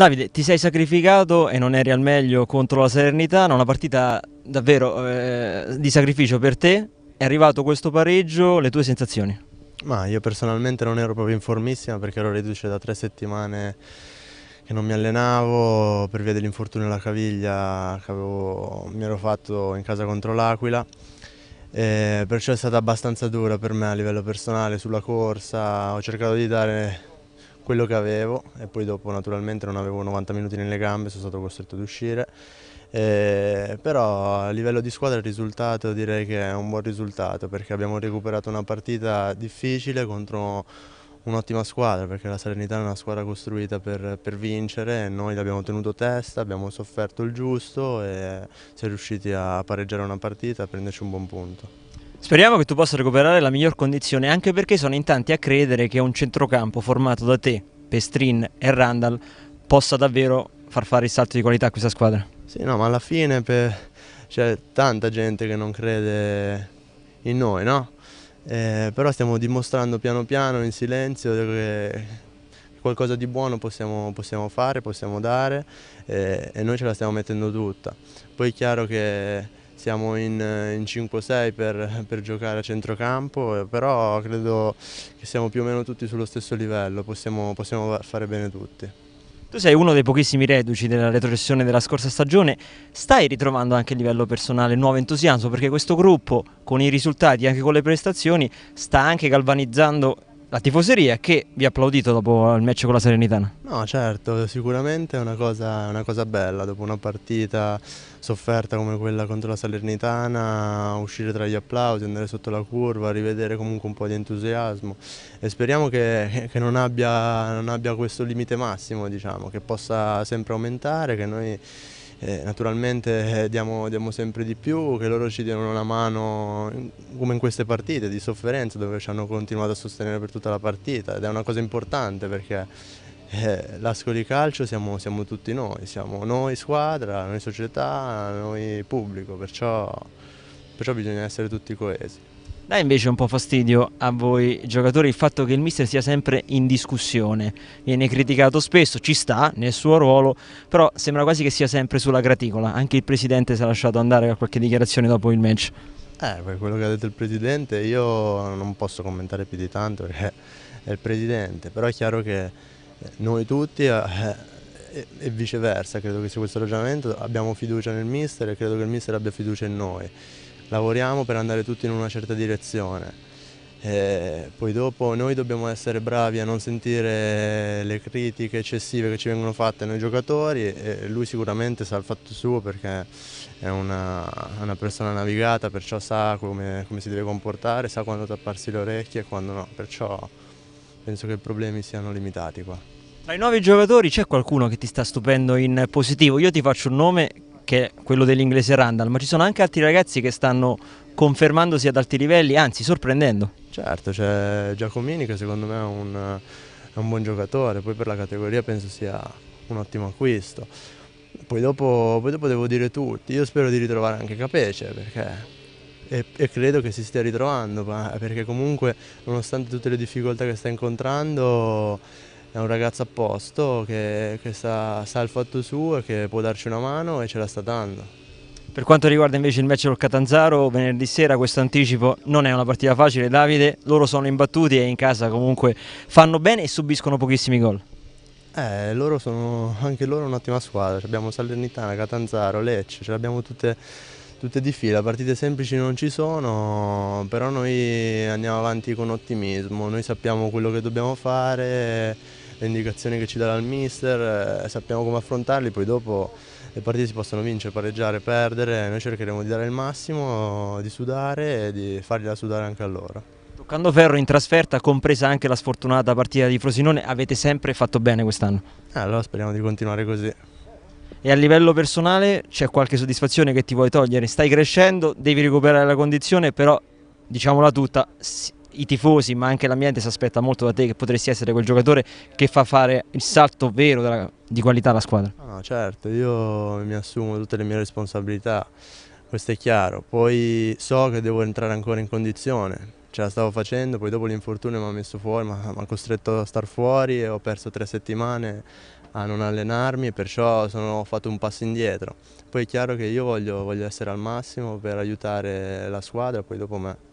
Davide, ti sei sacrificato e non eri al meglio contro la Salernitana, una partita davvero eh, di sacrificio per te. È arrivato questo pareggio, le tue sensazioni? Ma io personalmente non ero proprio in formissima perché ero riduce da tre settimane che non mi allenavo per via dell'infortunio alla caviglia che avevo, mi ero fatto in casa contro l'Aquila. perciò è stata abbastanza dura per me a livello personale sulla corsa, ho cercato di dare quello che avevo e poi dopo naturalmente non avevo 90 minuti nelle gambe, sono stato costretto ad uscire. Eh, però a livello di squadra il risultato direi che è un buon risultato perché abbiamo recuperato una partita difficile contro un'ottima squadra perché la Salernità è una squadra costruita per, per vincere, noi l'abbiamo tenuto testa, abbiamo sofferto il giusto e siamo riusciti a pareggiare una partita e a prenderci un buon punto. Speriamo che tu possa recuperare la miglior condizione anche perché sono in tanti a credere che un centrocampo formato da te, Pestrin e Randall possa davvero far fare il salto di qualità a questa squadra. Sì, no, ma alla fine c'è tanta gente che non crede in noi, no? Eh, però stiamo dimostrando piano piano, in silenzio, che qualcosa di buono possiamo, possiamo fare, possiamo dare eh, e noi ce la stiamo mettendo tutta. Poi è chiaro che siamo in, eh, in 5-6 per, per, giocare a centrocampo, eh, però credo che siamo più o meno tutti sullo stesso livello, possiamo, possiamo fare bene tutti. Tu sei uno dei pochissimi reduci della retrocessione della scorsa stagione, stai ritrovando anche a livello personale nuovo entusiasmo perché questo gruppo con i risultati e anche con le prestazioni sta anche galvanizzando la tifoseria che vi ha applaudito dopo il match con la Serenitana. No, certo, sicuramente è una cosa, una cosa bella dopo una partita sofferta come quella contro la Salernitana, uscire tra gli applausi, andare sotto la curva, rivedere comunque un po' di entusiasmo e speriamo che, che non, abbia, non abbia questo limite massimo, diciamo, che possa sempre aumentare, che noi eh, naturalmente eh, diamo, diamo, sempre di più, che loro ci diano una mano come in queste partite di sofferenza dove ci hanno continuato a sostenere per tutta la partita ed è una cosa importante perché eh, l'Ascoli Calcio siamo, siamo, tutti noi, siamo noi squadra, noi società, noi pubblico, perciò, perciò bisogna essere tutti coesi. Dà invece un po' fastidio a voi giocatori il fatto che il mister sia sempre in discussione, viene criticato spesso, ci sta nel suo ruolo, però sembra quasi che sia sempre sulla graticola, anche il presidente si è lasciato andare a qualche dichiarazione dopo il match. Eh, per quello che ha detto il presidente io non posso commentare più di tanto perché è il presidente, però è chiaro che eh, noi tutti eh, eh, e viceversa, credo che sia questo ragionamento, abbiamo fiducia nel mister e credo che il mister abbia fiducia in noi lavoriamo per andare tutti in una certa direzione. E eh, poi dopo noi dobbiamo essere bravi a non sentire le critiche eccessive che ci vengono fatte noi giocatori e lui sicuramente sa il fatto suo perché è una, una persona navigata, perciò sa come, come, si deve comportare, sa quando tapparsi le orecchie e quando no, perciò penso che i problemi siano limitati qua. Tra i nuovi giocatori c'è qualcuno che ti sta stupendo in positivo? Io ti faccio un nome che è quello dell'inglese Randall, ma ci sono anche altri ragazzi che stanno confermandosi ad alti livelli, anzi sorprendendo. Certo, c'è Giacomini che secondo me è un, è un buon giocatore, poi per la categoria penso sia un ottimo acquisto. Poi dopo, poi dopo, devo dire tutti, io spero di ritrovare anche Capece perché e, e, credo che si stia ritrovando perché comunque nonostante tutte le difficoltà che sta incontrando è un ragazzo a posto che, che sa, sa, il fatto suo e che può darci una mano e ce la sta dando. Per quanto riguarda invece il match col Catanzaro, venerdì sera questo anticipo non è una partita facile, Davide, loro sono imbattuti e in casa comunque fanno bene e subiscono pochissimi gol. Eh, loro sono anche loro un'ottima squadra, abbiamo Salernitana, Catanzaro, Lecce, ce l'abbiamo tutte, tutte di fila, partite semplici non ci sono, però noi andiamo avanti con ottimismo, noi sappiamo quello che dobbiamo fare le indicazioni che ci darà il mister, eh, sappiamo come affrontarli, poi dopo le partite si possono vincere, pareggiare, perdere, noi cercheremo di dare il massimo, di sudare e di fargliela sudare anche a loro. Toccando ferro in trasferta, compresa anche la sfortunata partita di Frosinone, avete sempre fatto bene quest'anno? Eh, allora speriamo di continuare così. E a livello personale c'è qualche soddisfazione che ti vuoi togliere? Stai crescendo, devi recuperare la condizione, però diciamola tutta, i tifosi ma anche l'ambiente si aspetta molto da te che potresti essere quel giocatore che fa fare il salto vero della, di qualità alla squadra. Ah, no, certo, io mi assumo tutte le mie responsabilità, questo è chiaro, poi so che devo entrare ancora in condizione, ce la stavo facendo, poi dopo l'infortunio mi ha messo fuori, mi ha costretto a star fuori e ho perso tre settimane a non allenarmi, e perciò sono, ho fatto un passo indietro. Poi è chiaro che io voglio, voglio essere al massimo per aiutare la squadra, poi dopo me.